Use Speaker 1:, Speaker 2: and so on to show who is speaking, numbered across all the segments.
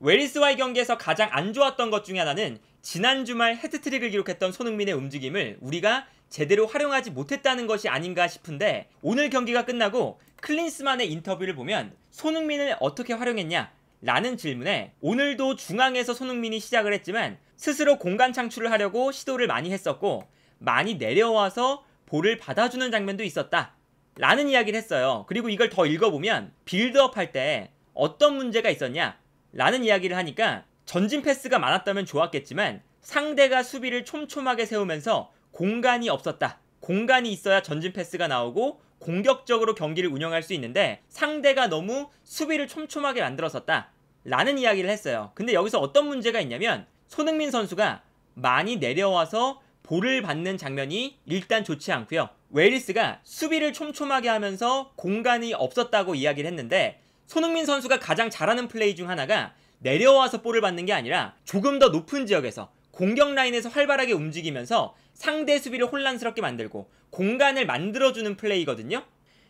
Speaker 1: 웨리스와의 경기에서 가장 안 좋았던 것 중에 하나는 지난 주말 헤트트릭을 기록했던 손흥민의 움직임을 우리가 제대로 활용하지 못했다는 것이 아닌가 싶은데 오늘 경기가 끝나고 클린스만의 인터뷰를 보면 손흥민을 어떻게 활용했냐 라는 질문에 오늘도 중앙에서 손흥민이 시작을 했지만 스스로 공간 창출을 하려고 시도를 많이 했었고 많이 내려와서 볼을 받아주는 장면도 있었다 라는 이야기를 했어요. 그리고 이걸 더 읽어보면 빌드업 할 때 어떤 문제가 있었냐 라는 이야기를 하니까 전진 패스가 많았다면 좋았겠지만 상대가 수비를 촘촘하게 세우면서 공간이 없었다. 공간이 있어야 전진 패스가 나오고 공격적으로 경기를 운영할 수 있는데 상대가 너무 수비를 촘촘하게 만들었었다. 라는 이야기를 했어요. 근데 여기서 어떤 문제가 있냐면 손흥민 선수가 많이 내려와서 볼을 받는 장면이 일단 좋지 않고요. 웨일스가 수비를 촘촘하게 하면서 공간이 없었다고 이야기를 했는데 손흥민 선수가 가장 잘하는 플레이 중 하나가 내려와서 볼을 받는 게 아니라 조금 더 높은 지역에서 공격 라인에서 활발하게 움직이면서 상대 수비를 혼란스럽게 만들고 공간을 만들어주는 플레이거든요.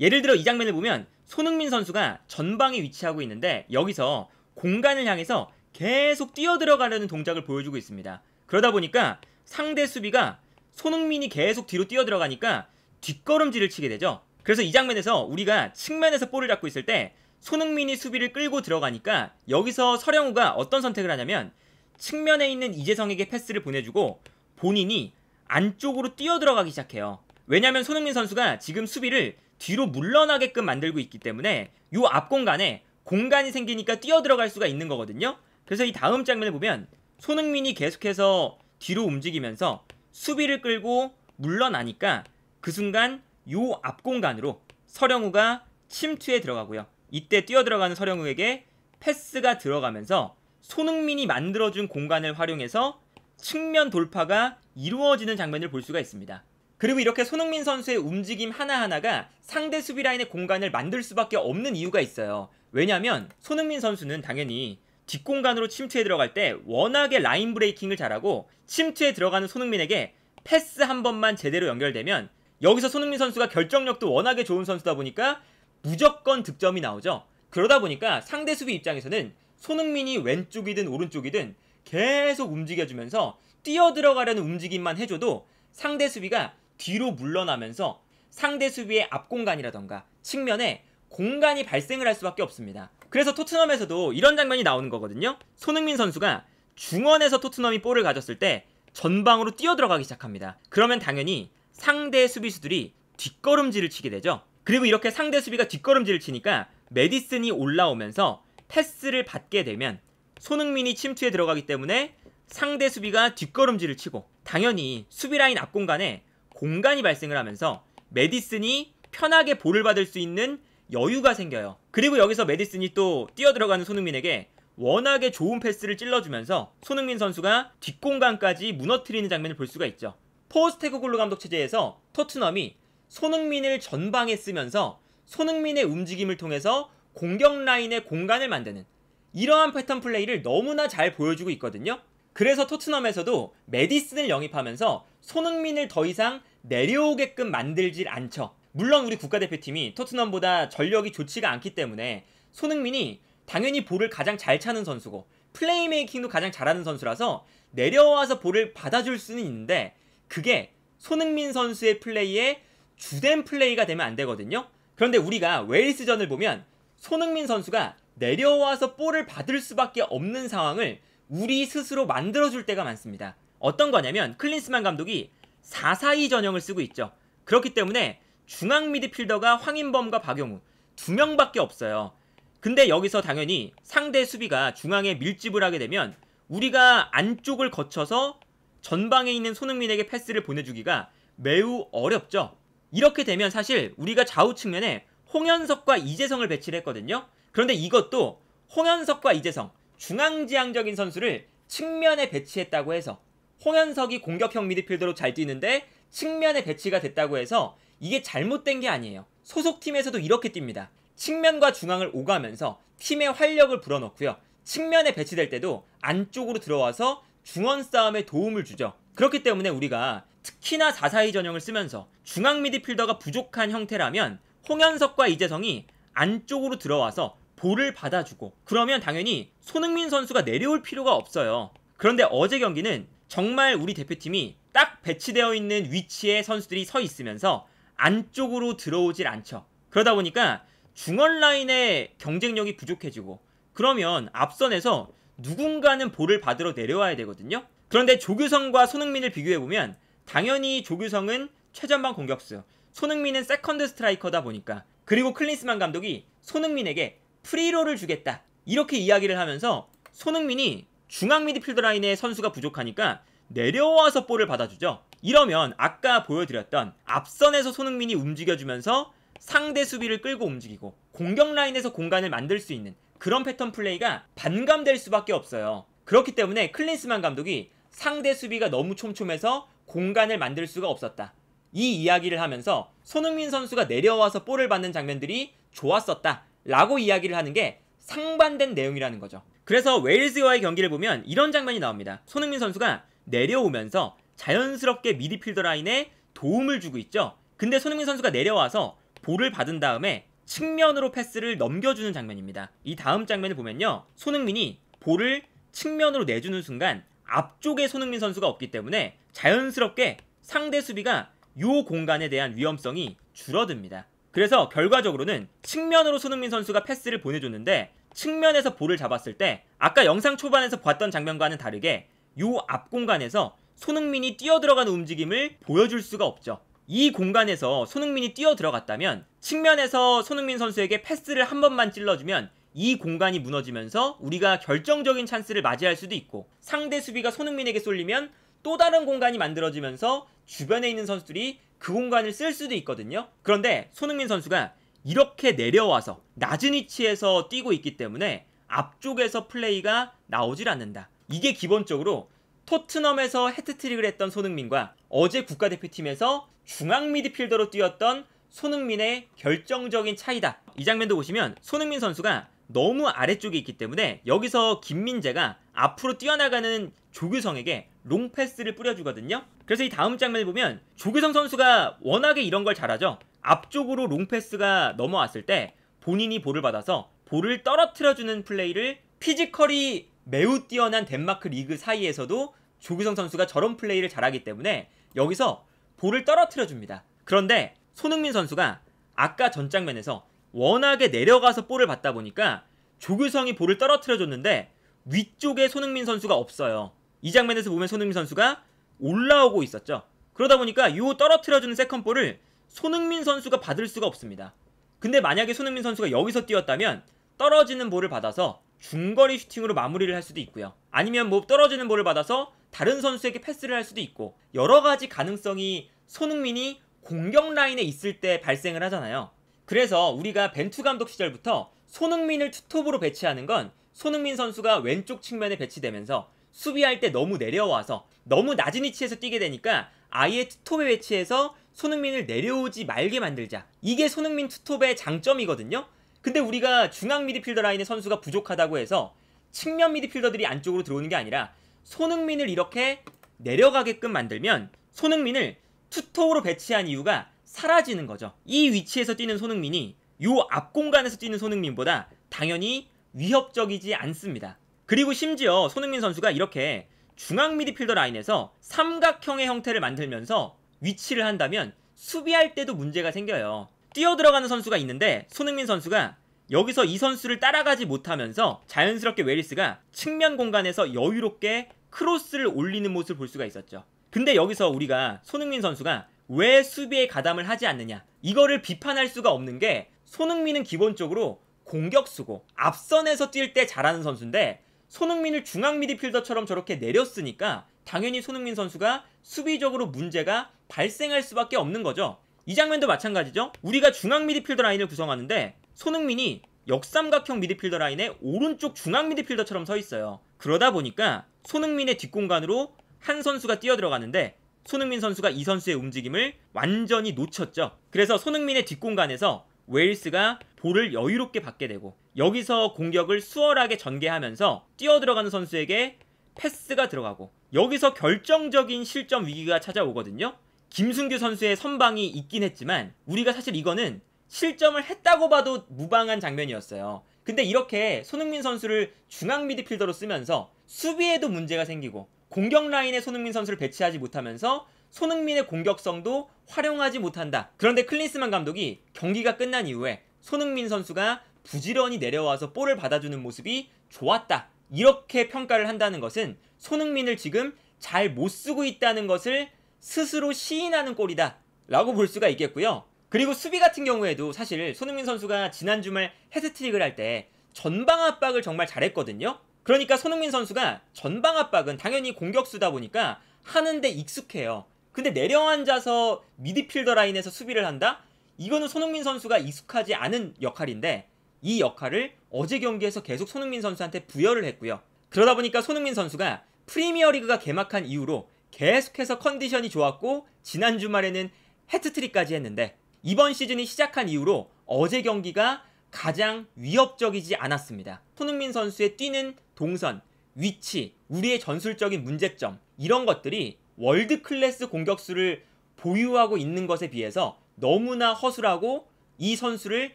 Speaker 1: 예를 들어 이 장면을 보면 손흥민 선수가 전방에 위치하고 있는데 여기서 공간을 향해서 계속 뛰어들어가려는 동작을 보여주고 있습니다. 그러다 보니까 상대 수비가 손흥민이 계속 뒤로 뛰어들어가니까 뒷걸음질을 치게 되죠. 그래서 이 장면에서 우리가 측면에서 볼을 잡고 있을 때 손흥민이 수비를 끌고 들어가니까 여기서 서령우가 어떤 선택을 하냐면 측면에 있는 이재성에게 패스를 보내주고 본인이 안쪽으로 뛰어들어가기 시작해요. 왜냐하면 손흥민 선수가 지금 수비를 뒤로 물러나게끔 만들고 있기 때문에 요 앞공간에 공간이 생기니까 뛰어들어갈 수가 있는 거거든요. 그래서 이 다음 장면을 보면 손흥민이 계속해서 뒤로 움직이면서 수비를 끌고 물러나니까 그 순간 요 앞공간으로 서령우가 침투에 들어가고요. 이때 뛰어들어가는 서령욱에게 패스가 들어가면서 손흥민이 만들어준 공간을 활용해서 측면 돌파가 이루어지는 장면을 볼 수가 있습니다. 그리고 이렇게 손흥민 선수의 움직임 하나하나가 상대 수비 라인의 공간을 만들 수밖에 없는 이유가 있어요. 왜냐하면 손흥민 선수는 당연히 뒷공간으로 침투에 들어갈 때 워낙에 라인 브레이킹을 잘하고 침투에 들어가는 손흥민에게 패스 한 번만 제대로 연결되면 여기서 손흥민 선수가 결정력도 워낙에 좋은 선수다 보니까 무조건 득점이 나오죠. 그러다 보니까 상대 수비 입장에서는 손흥민이 왼쪽이든 오른쪽이든 계속 움직여주면서 뛰어 들어가려는 움직임만 해줘도 상대 수비가 뒤로 물러나면서 상대 수비의 앞 공간이라던가 측면에 공간이 발생을 할 수밖에 없습니다. 그래서 토트넘에서도 이런 장면이 나오는 거거든요. 손흥민 선수가 중원에서 토트넘이 볼을 가졌을 때 전방으로 뛰어 들어가기 시작합니다. 그러면 당연히 상대 수비수들이 뒷걸음질을 치게 되죠. 그리고 이렇게 상대 수비가 뒷걸음질을 치니까 메디슨이 올라오면서 패스를 받게 되면 손흥민이 침투에 들어가기 때문에 상대 수비가 뒷걸음질을 치고 당연히 수비 라인 앞 공간에 공간이 발생을 하면서 메디슨이 편하게 볼을 받을 수 있는 여유가 생겨요. 그리고 여기서 메디슨이 또 뛰어들어가는 손흥민에게 워낙에 좋은 패스를 찔러주면서 손흥민 선수가 뒷공간까지 무너뜨리는 장면을 볼 수가 있죠. 포스테그 골로 감독 체제에서 토트넘이 손흥민을 전방에 쓰면서 손흥민의 움직임을 통해서 공격 라인의 공간을 만드는 이러한 패턴 플레이를 너무나 잘 보여주고 있거든요. 그래서 토트넘에서도 메디슨을 영입하면서 손흥민을 더 이상 내려오게끔 만들질 않죠. 물론 우리 국가대표팀이 토트넘보다 전력이 좋지가 않기 때문에 손흥민이 당연히 볼을 가장 잘 차는 선수고 플레이메이킹도 가장 잘하는 선수라서 내려와서 볼을 받아줄 수는 있는데 그게 손흥민 선수의 플레이에 주된 플레이가 되면 안 되거든요. 그런데 우리가 웨일스전을 보면 손흥민 선수가 내려와서 볼을 받을 수밖에 없는 상황을 우리 스스로 만들어줄 때가 많습니다. 어떤 거냐면 클린스만 감독이 4-4-2 전형을 쓰고 있죠. 그렇기 때문에 중앙 미드필더가 황인범과 박용우 두 명밖에 없어요. 근데 여기서 당연히 상대 수비가 중앙에 밀집을 하게 되면 우리가 안쪽을 거쳐서 전방에 있는 손흥민에게 패스를 보내주기가 매우 어렵죠. 이렇게 되면 사실 우리가 좌우 측면에 홍현석과 이재성을 배치를 했거든요. 그런데 이것도 홍현석과 이재성 중앙지향적인 선수를 측면에 배치했다고 해서 홍현석이 공격형 미드필더로 잘 뛰는데 측면에 배치가 됐다고 해서 이게 잘못된 게 아니에요. 소속팀에서도 이렇게 뜁니다. 측면과 중앙을 오가면서 팀의 활력을 불어넣고요. 측면에 배치될 때도 안쪽으로 들어와서 중원 싸움에 도움을 주죠. 그렇기 때문에 우리가 특히나 4-4-2 전형을 쓰면서 중앙 미드필더가 부족한 형태라면 홍현석과 이재성이 안쪽으로 들어와서 볼을 받아주고 그러면 당연히 손흥민 선수가 내려올 필요가 없어요. 그런데 어제 경기는 정말 우리 대표팀이 딱 배치되어 있는 위치에 선수들이 서 있으면서 안쪽으로 들어오질 않죠. 그러다 보니까 중원 라인의 경쟁력이 부족해지고 그러면 앞선에서 누군가는 볼을 받으러 내려와야 되거든요. 그런데 조규성과 손흥민을 비교해보면 당연히 조규성은 최전방 공격수, 손흥민은 세컨드 스트라이커다 보니까 그리고 클린스만 감독이 손흥민에게 프리로를 주겠다 이렇게 이야기를 하면서 손흥민이 중앙 미드필더 라인의 선수가 부족하니까 내려와서 볼을 받아주죠. 이러면 아까 보여드렸던 앞선에서 손흥민이 움직여주면서 상대 수비를 끌고 움직이고 공격 라인에서 공간을 만들 수 있는 그런 패턴 플레이가 반감될 수밖에 없어요. 그렇기 때문에 클린스만 감독이 상대 수비가 너무 촘촘해서 공간을 만들 수가 없었다. 이 이야기를 하면서 손흥민 선수가 내려와서 볼을 받는 장면들이 좋았었다. 라고 이야기를 하는 게 상반된 내용이라는 거죠. 그래서 웨일즈와의 경기를 보면 이런 장면이 나옵니다. 손흥민 선수가 내려오면서 자연스럽게 미드필더 라인에 도움을 주고 있죠. 근데 손흥민 선수가 내려와서 볼을 받은 다음에 측면으로 패스를 넘겨주는 장면입니다. 이 다음 장면을 보면요. 손흥민이 볼을 측면으로 내주는 순간 앞쪽에 손흥민 선수가 없기 때문에 자연스럽게 상대 수비가 요 공간에 대한 위험성이 줄어듭니다. 그래서 결과적으로는 측면으로 손흥민 선수가 패스를 보내줬는데 측면에서 볼을 잡았을 때 아까 영상 초반에서 봤던 장면과는 다르게 요 앞 공간에서 손흥민이 뛰어들어가는 움직임을 보여줄 수가 없죠. 이 공간에서 손흥민이 뛰어들어갔다면 측면에서 손흥민 선수에게 패스를 한 번만 찔러주면 이 공간이 무너지면서 우리가 결정적인 찬스를 맞이할 수도 있고 상대 수비가 손흥민에게 쏠리면 또 다른 공간이 만들어지면서 주변에 있는 선수들이 그 공간을 쓸 수도 있거든요. 그런데 손흥민 선수가 이렇게 내려와서 낮은 위치에서 뛰고 있기 때문에 앞쪽에서 플레이가 나오질 않는다. 이게 기본적으로 토트넘에서 헤트트릭을 했던 손흥민과 어제 국가대표팀에서 중앙 미드필더로 뛰었던 손흥민의 결정적인 차이다. 이 장면도 보시면 손흥민 선수가 너무 아래쪽에 있기 때문에 여기서 김민재가 앞으로 뛰어나가는 조규성에게 롱패스를 뿌려주거든요. 그래서 이 다음 장면을 보면 조규성 선수가 워낙에 이런 걸 잘하죠. 앞쪽으로 롱패스가 넘어왔을 때 본인이 볼을 받아서 볼을 떨어뜨려주는 플레이를 피지컬이 매우 뛰어난 덴마크 리그 사이에서도 조규성 선수가 저런 플레이를 잘하기 때문에 여기서 볼을 떨어뜨려줍니다. 그런데 손흥민 선수가 아까 전 장면에서 워낙에 내려가서 볼을 받다 보니까 조규성이 볼을 떨어뜨려줬는데 위쪽에 손흥민 선수가 없어요. 이 장면에서 보면 손흥민 선수가 올라오고 있었죠. 그러다 보니까 요 떨어뜨려주는 세컨볼을 손흥민 선수가 받을 수가 없습니다. 근데 만약에 손흥민 선수가 여기서 뛰었다면 떨어지는 볼을 받아서 중거리 슈팅으로 마무리를 할 수도 있고요. 아니면 뭐 떨어지는 볼을 받아서 다른 선수에게 패스를 할 수도 있고 여러 가지 가능성이 손흥민이 공격 라인에 있을 때 발생을 하잖아요. 그래서 우리가 벤투 감독 시절부터 손흥민을 투톱으로 배치하는 건 손흥민 선수가 왼쪽 측면에 배치되면서 수비할 때 너무 내려와서 너무 낮은 위치에서 뛰게 되니까 아예 투톱에 배치해서 손흥민을 내려오지 말게 만들자. 이게 손흥민 투톱의 장점이거든요. 근데 우리가 중앙 미드필더 라인의 선수가 부족하다고 해서 측면 미드필더들이 안쪽으로 들어오는 게 아니라 손흥민을 이렇게 내려가게끔 만들면 손흥민을 투톱으로 배치한 이유가 사라지는 거죠. 이 위치에서 뛰는 손흥민이 요 앞공간에서 뛰는 손흥민보다 당연히 위협적이지 않습니다. 그리고 심지어 손흥민 선수가 이렇게 중앙 미디필더 라인에서 삼각형의 형태를 만들면서 위치를 한다면 수비할 때도 문제가 생겨요. 뛰어 들어가는 선수가 있는데 손흥민 선수가 여기서 이 선수를 따라가지 못하면서 자연스럽게 웨리스가 측면 공간에서 여유롭게 크로스를 올리는 모습을 볼 수가 있었죠. 근데 여기서 우리가 손흥민 선수가 왜 수비에 가담을 하지 않느냐 이거를 비판할 수가 없는 게 손흥민은 기본적으로 공격수고 앞선에서 뛸 때 잘하는 선수인데 손흥민을 중앙 미드필더처럼 저렇게 내렸으니까 당연히 손흥민 선수가 수비적으로 문제가 발생할 수밖에 없는 거죠. 이 장면도 마찬가지죠. 우리가 중앙 미드필더 라인을 구성하는데 손흥민이 역삼각형 미드필더 라인의 오른쪽 중앙 미드필더처럼 서 있어요. 그러다 보니까 손흥민의 뒷공간으로 한 선수가 뛰어들어가는데 손흥민 선수가 이 선수의 움직임을 완전히 놓쳤죠. 그래서 손흥민의 뒷공간에서 웨일스가 볼을 여유롭게 받게 되고 여기서 공격을 수월하게 전개하면서 뛰어들어가는 선수에게 패스가 들어가고 여기서 결정적인 실점 위기가 찾아오거든요. 김승규 선수의 선방이 있긴 했지만 우리가 사실 이거는 실점을 했다고 봐도 무방한 장면이었어요. 근데 이렇게 손흥민 선수를 중앙 미드필더로 쓰면서 수비에도 문제가 생기고 공격 라인에 손흥민 선수를 배치하지 못하면서 손흥민의 공격성도 활용하지 못한다. 그런데 클린스만 감독이 경기가 끝난 이후에 손흥민 선수가 부지런히 내려와서 볼을 받아주는 모습이 좋았다. 이렇게 평가를 한다는 것은 손흥민을 지금 잘 못 쓰고 있다는 것을 스스로 시인하는 꼴이다. 라고 볼 수가 있겠고요. 그리고 수비 같은 경우에도 사실 손흥민 선수가 지난 주말 헤드트릭을 할 때 전방 압박을 정말 잘했거든요. 그러니까 손흥민 선수가 전방 압박은 당연히 공격수다 보니까 하는데 익숙해요. 근데 내려앉아서 미드필더 라인에서 수비를 한다? 이거는 손흥민 선수가 익숙하지 않은 역할인데 이 역할을 어제 경기에서 계속 손흥민 선수한테 부여를 했고요. 그러다 보니까 손흥민 선수가 프리미어리그가 개막한 이후로 계속해서 컨디션이 좋았고 지난 주말에는 해트트릭까지 했는데 이번 시즌이 시작한 이후로 어제 경기가 가장 위협적이지 않았습니다. 손흥민 선수의 뛰는 동선, 위치, 우리의 전술적인 문제점 이런 것들이 월드 클래스 공격수를 보유하고 있는 것에 비해서 너무나 허술하고 이 선수를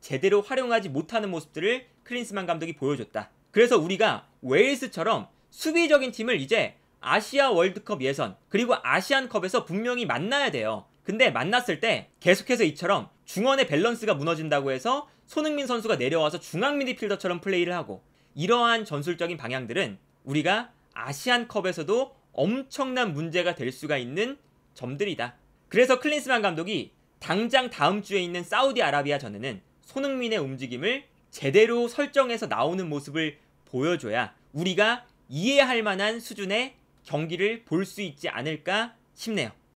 Speaker 1: 제대로 활용하지 못하는 모습들을 클린스만 감독이 보여줬다. 그래서 우리가 웨일스처럼 수비적인 팀을 이제 아시아 월드컵 예선 그리고 아시안컵에서 분명히 만나야 돼요. 근데 만났을 때 계속해서 이처럼 중원의 밸런스가 무너진다고 해서 손흥민 선수가 내려와서 중앙 미드필더처럼 플레이를 하고 이러한 전술적인 방향들은 우리가 아시안컵에서도 엄청난 문제가 될 수가 있는 점들이다. 그래서 클린스만 감독이 당장 다음 주에 있는 사우디아라비아 전에는 손흥민의 움직임을 제대로 설정해서 나오는 모습을 보여줘야 우리가 이해할 만한 수준의 경기를 볼 수 있지 않을까 싶네요.